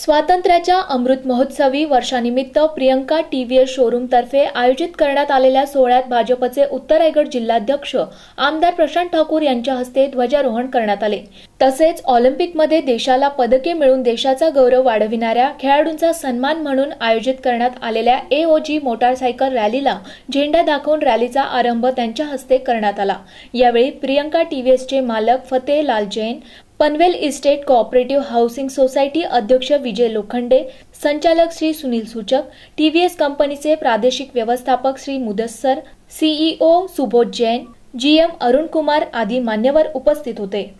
स्वातंत्र्याच्या अमृत महोत्सवी वर्षानिमित्त प्रियंका टी व्ही एस शोरूमतर्फे आयोजित करण्यात आलेल्या सोहळ्यात भाजपचे उत्तर रायगड जिल्हाध्यक्ष आमदार प्रशांत ठाकूर यांच्या हस्ते ध्वजारोहण करण्यात आले तसेच ऑलिम्पिकमध्ये देशाला पदके मिळून देशाचा गौरव वाढविणाऱ्या खेळाडूंचा सन्मान म्हणून आयोजित करण्यात आलेल्या एओजी मोटारसायकल रॅलीला झेंडा दाखवून रॅलीचा आरंभ त्यांच्या हस्ते करण्यात आला यावेळी प्रियंका टी चे मालक Fateh Lal Jain Panvel estate cooperative housing society अध्यक्ष विजय लोखंडे संचालक श्री सुनील सूचक टीव्हीएस कंपनीचे प्रादेशिक व्यवस्थापक श्री मुदस्सर सीईओ सुबोध जैन जीएम अरुण कुमार आदी मान्यवर उपस्थित होते